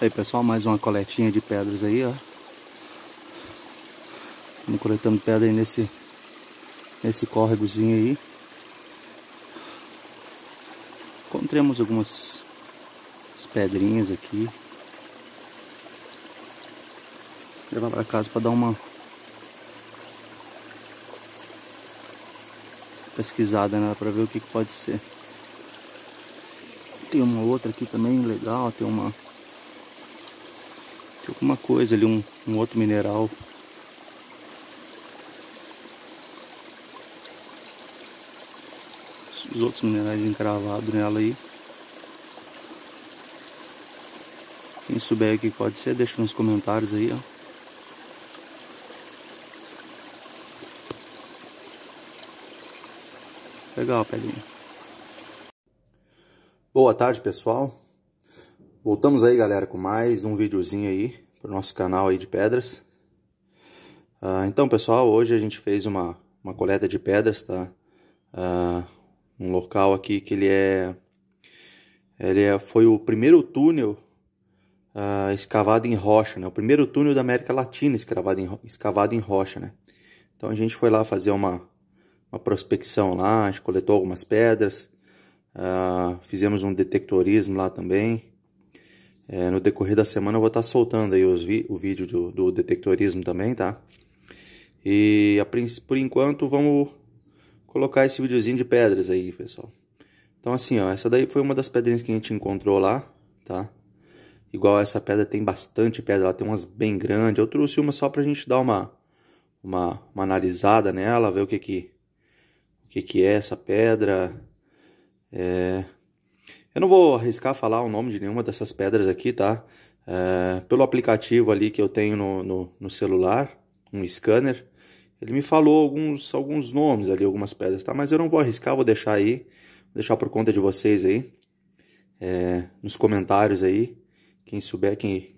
Aí pessoal, mais uma coletinha de pedras aí, ó. Estamos coletando pedra aí nesse, nesse córregozinho aí. Encontramos algumas pedrinhas aqui. Vou levar para casa para dar uma pesquisada né, para ver o que, que pode ser. Tem uma outra aqui também legal, tem uma tem alguma coisa ali, um, um outro mineral. Os outros minerais encravados nela aí. Quem souber que pode ser, deixa nos comentários aí, ó. Legal, pedrinha. Boa tarde, pessoal. Voltamos aí, galera, com mais um videozinho aí pro nosso canal aí de pedras. Uh, então, pessoal, hoje a gente fez uma, uma coleta de pedras, tá? Uh, um local aqui que ele é... Ele é, foi o primeiro túnel uh, escavado em rocha, né? O primeiro túnel da América Latina escavado em, escavado em rocha, né? Então a gente foi lá fazer uma, uma prospecção lá, a gente coletou algumas pedras, fizemos um detectorismo lá também é, no decorrer da semana eu vou estar soltando aí vi o vídeo do, do, detectorismo também, tá? E por enquanto vamos colocar esse videozinho de pedras aí, pessoal. Então assim, ó, essa daí foi uma das pedrinhas que a gente encontrou lá, tá? Igual essa pedra tem bastante pedra, ela tem umas bem grandes. Eu trouxe uma só pra gente dar uma, uma, uma analisada nela, ver o que que, o que, que é essa pedra. É, eu não vou arriscar falar o nome de nenhuma dessas pedras aqui, tá? É, pelo aplicativo ali que eu tenho no, no, no, celular, um scanner, ele me falou alguns, alguns nomes ali, algumas pedras, tá? Mas eu não vou arriscar, vou deixar aí, vou deixar por conta de vocês aí, é, nos comentários aí, quem souber quem,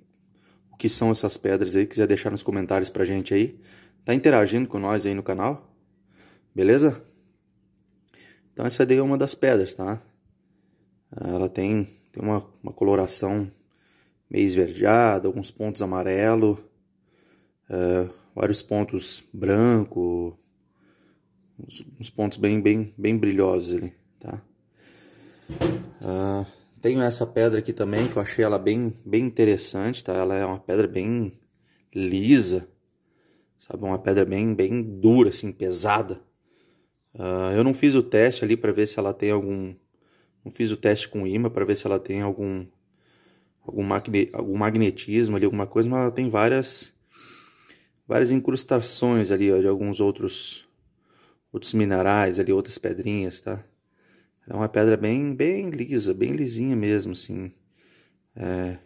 o que são essas pedras aí, quiser deixar nos comentários pra gente aí, tá interagindo com nós aí no canal, beleza? Então essa daí é uma das pedras, tá? Ela tem, tem uma, uma coloração meio esverdeada, alguns pontos amarelo, uh, vários pontos branco, uns, uns, pontos bem, bem, bem brilhosos ali, tá? Uh, tenho essa pedra aqui também que eu achei ela bem, bem interessante, tá? Ela é uma pedra bem lisa, sabe? Uma pedra bem, bem dura, assim, pesada. Uh, eu não fiz o teste ali para ver se ela tem algum não fiz o teste com imã para ver se ela tem algum algum, magne, algum magnetismo ali, alguma coisa, mas ela tem várias várias incrustações ali, ó, de alguns outros outros minerais ali, outras pedrinhas, tá? É uma pedra bem bem lisa, bem lisinha mesmo, assim. É,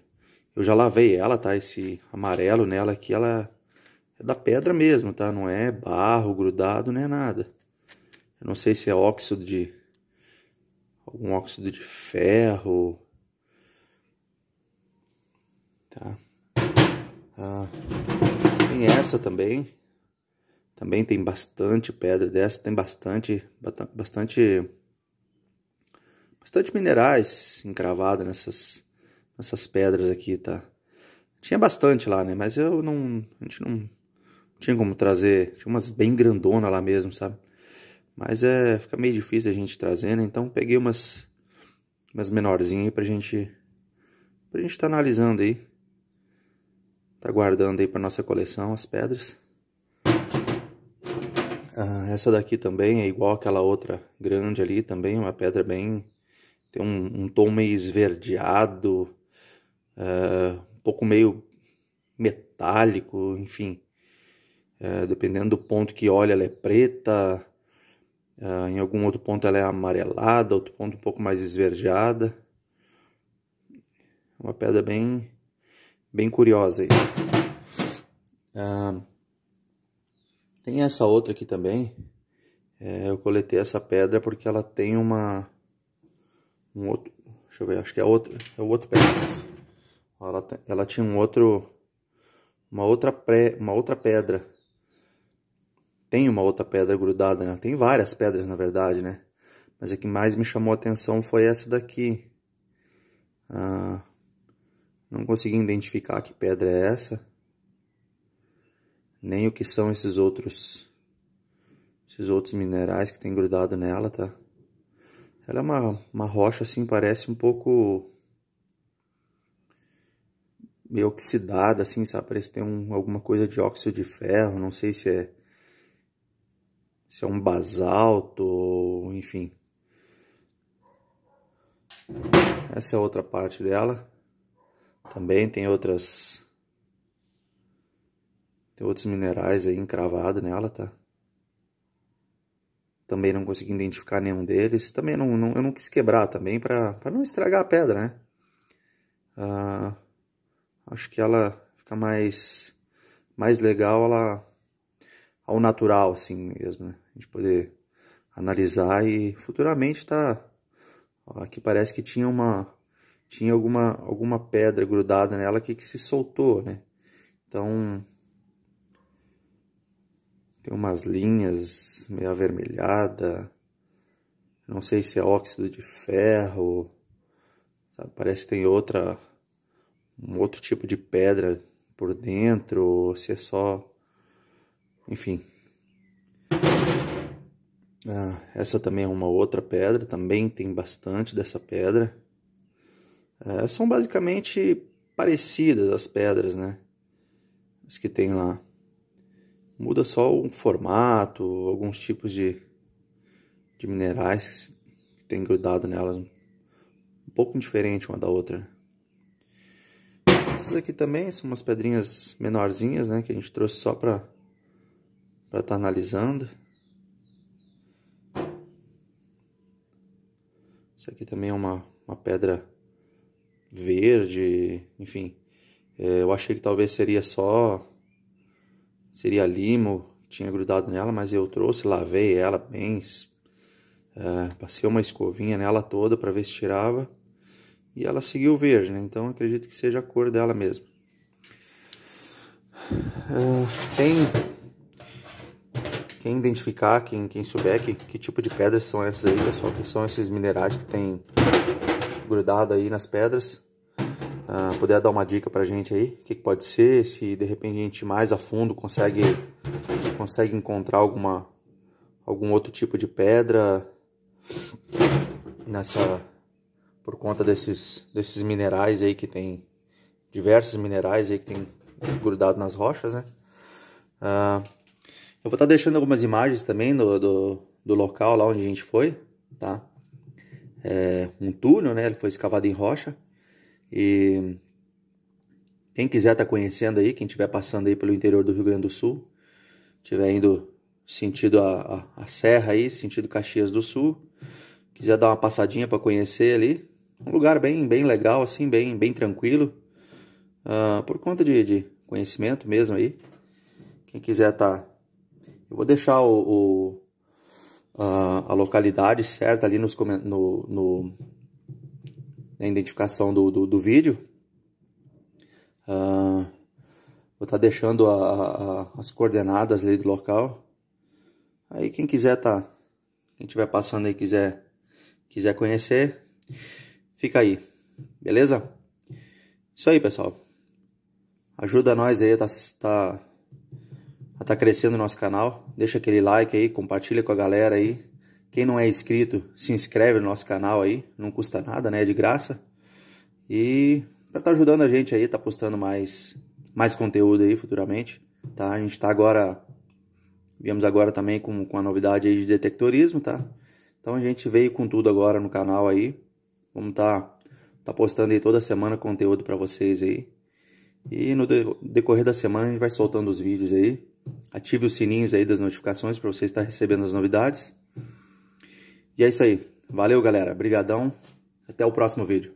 eu já lavei ela, tá? Esse amarelo nela aqui, ela é da pedra mesmo, tá? Não é barro grudado, nem é nada. Eu não sei se é óxido de algum óxido de ferro, tá? Ah, tem essa também, também tem bastante pedra dessa, tem bastante, bastante, bastante minerais encravados nessas, nessas pedras aqui, tá? Tinha bastante lá, né? Mas eu não, a gente não, tinha como trazer, tinha umas bem grandona lá mesmo, sabe? Mas é, fica meio difícil a gente trazendo, né? então peguei umas, umas menorzinhas aí pra gente, pra gente tá analisando aí. Tá guardando aí pra nossa coleção as pedras. Ah, essa daqui também é igual aquela outra grande ali também, é uma pedra bem... Tem um, um tom meio esverdeado, ah, um pouco meio metálico, enfim. Ah, dependendo do ponto que olha, ela é preta, Uh, em algum outro ponto ela é amarelada, outro ponto um pouco mais esverdeada. Uma pedra bem, bem curiosa aí. Uh, tem essa outra aqui também. É, eu coletei essa pedra porque ela tem uma... Um outro, deixa eu ver, acho que é outra, é o outro Ela, ela tinha um outro... Uma outra, pré, uma outra pedra tem uma outra pedra grudada, né? Tem várias pedras, na verdade, né? Mas a que mais me chamou a atenção foi essa daqui. Ah, não consegui identificar que pedra é essa. Nem o que são esses outros esses outros minerais que tem grudado nela, tá? Ela é uma, uma rocha assim, parece um pouco meio oxidada assim, sabe? Parece que tem um, alguma coisa de óxido de ferro, não sei se é se é um basalto, enfim. Essa é outra parte dela. Também tem outras tem outros minerais aí encravados nela, tá? Também não consegui identificar nenhum deles. Também não, não eu não quis quebrar também para não estragar a pedra, né? Ah, acho que ela fica mais mais legal ela ao natural, assim mesmo, né? A gente poder analisar e futuramente tá. Aqui parece que tinha uma. Tinha alguma, alguma pedra grudada nela que, que se soltou, né? Então. Tem umas linhas meio avermelhada. Não sei se é óxido de ferro. Sabe? Parece que tem outra. Um outro tipo de pedra por dentro. Ou se é só enfim. Ah, essa também é uma outra pedra, também tem bastante dessa pedra. Ah, são basicamente parecidas as pedras, né? As que tem lá. Muda só o formato, alguns tipos de, de minerais que tem grudado nelas. Um pouco diferente uma da outra. Essas aqui também são umas pedrinhas menorzinhas, né? Que a gente trouxe só para para estar tá analisando. Isso aqui também é uma, uma pedra verde, enfim. É, eu achei que talvez seria só. Seria limo, tinha grudado nela, mas eu trouxe, lavei ela bem. É, passei uma escovinha nela toda para ver se tirava. E ela seguiu verde, né? Então acredito que seja a cor dela mesmo. É, tem quem identificar, quem, quem souber que, que tipo de pedras são essas aí, pessoal, que são esses minerais que tem grudado aí nas pedras, uh, ah, puder dar uma dica pra gente aí, o que, que, pode ser, se de repente a gente mais a fundo consegue, consegue encontrar alguma, algum outro tipo de pedra nessa por conta desses, desses minerais aí que tem diversos minerais aí que tem grudado nas rochas, né? Uh, eu vou estar tá deixando algumas imagens também do, do, do, local lá onde a gente foi, tá? É um túnel, né? Ele foi escavado em rocha. E quem quiser estar tá conhecendo aí, quem estiver passando aí pelo interior do Rio Grande do Sul, estiver indo sentido a, a, a serra aí, sentido Caxias do Sul, quiser dar uma passadinha para conhecer ali, um lugar bem, bem legal, assim, bem, bem tranquilo, uh, por conta de, de, conhecimento mesmo aí. Quem quiser estar tá eu vou deixar o, o a, a, localidade certa ali nos, no, no na identificação do, do, do vídeo. Uh, vou estar tá deixando a, a, as coordenadas ali do local. Aí quem quiser tá, quem tiver passando aí quiser quiser conhecer, fica aí, beleza? Isso aí, pessoal. Ajuda nós aí, tá, tá a tá crescendo o nosso canal. Deixa aquele like aí, compartilha com a galera aí. Quem não é inscrito, se inscreve no nosso canal aí, não custa nada, né? É de graça. E para estar tá ajudando a gente aí, tá postando mais mais conteúdo aí futuramente, tá? A gente tá agora viemos agora também com, com a novidade aí de detectorismo, tá? Então a gente veio com tudo agora no canal aí. Vamos tá tá postando aí toda semana conteúdo para vocês aí. E no decorrer da semana a gente vai soltando os vídeos aí. Ative os sininhos aí das notificações para você estar recebendo as novidades. E é isso aí. Valeu, galera. Obrigadão. Até o próximo vídeo.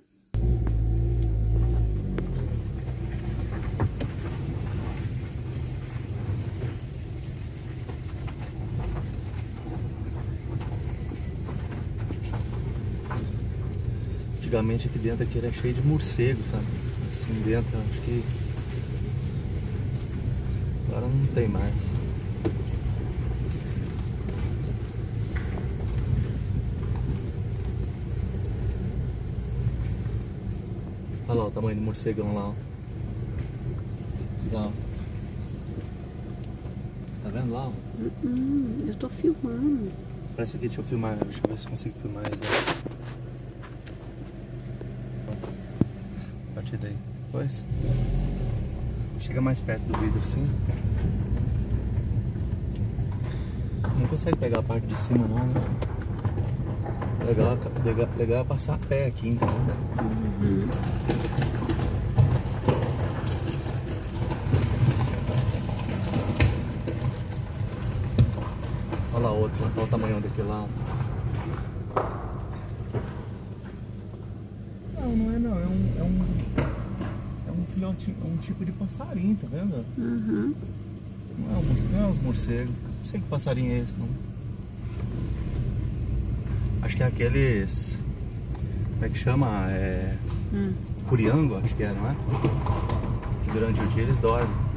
Antigamente aqui dentro aqui era cheio de morcego, sabe? Assim dentro, acho que Agora não tem mais. Olha lá o tamanho do morcegão lá, ó. Tá vendo lá, ó? Uh -uh, eu tô filmando. Parece que deixa eu filmar. Deixa eu ver se consigo filmar isso. A partir daí. Pois. Chega mais perto do vidro assim. Não consegue pegar a parte de cima não, né? Legal, legal, legal é passar a pé aqui, então. Olha lá outro, olha o tamanho daquele lá. um, um tipo de passarinho, tá vendo? Uhum. Não é, um, não é uns morcegos. Não sei que passarinho é esse, não. Acho que é aqueles... Como é que chama? É... Hum. Curiango, acho que é, não é? Que durante o dia eles dormem.